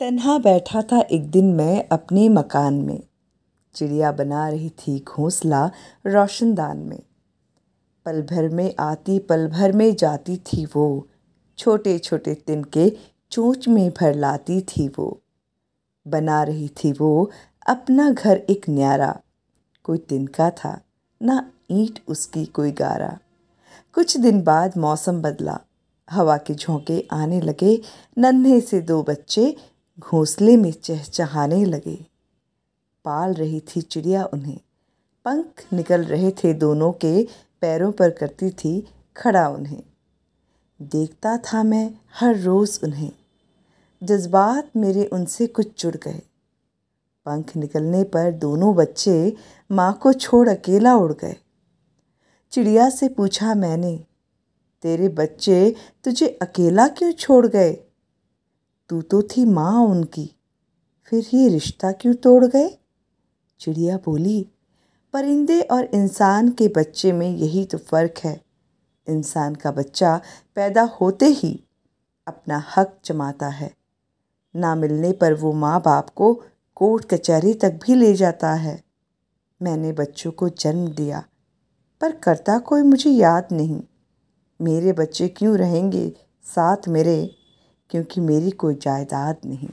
तन्हा बैठा था एक दिन मैं अपने मकान में चिड़िया बना रही थी घोंसला रोशनदान में पल भर में आती पल भर में जाती थी वो छोटे छोटे तिनके चोंच में भर लाती थी वो बना रही थी वो अपना घर एक न्यारा कोई तिनका था ना ईंट उसकी कोई गारा कुछ दिन बाद मौसम बदला हवा के झोंके आने लगे नन्हे से दो बच्चे घोंसले में चहचहाने लगे पाल रही थी चिड़िया उन्हें पंख निकल रहे थे दोनों के पैरों पर करती थी खड़ा उन्हें देखता था मैं हर रोज़ उन्हें जज्बात मेरे उनसे कुछ जुड़ गए पंख निकलने पर दोनों बच्चे माँ को छोड़ अकेला उड़ गए चिड़िया से पूछा मैंने तेरे बच्चे तुझे अकेला क्यों छोड़ गए तू तो थी माँ उनकी फिर ये रिश्ता क्यों तोड़ गए चिड़िया बोली परिंदे और इंसान के बच्चे में यही तो फ़र्क है इंसान का बच्चा पैदा होते ही अपना हक जमाता है ना मिलने पर वो माँ बाप को कोर्ट कचहरी तक भी ले जाता है मैंने बच्चों को जन्म दिया पर करता कोई मुझे याद नहीं मेरे बच्चे क्यों रहेंगे साथ मेरे क्योंकि मेरी कोई जायदाद नहीं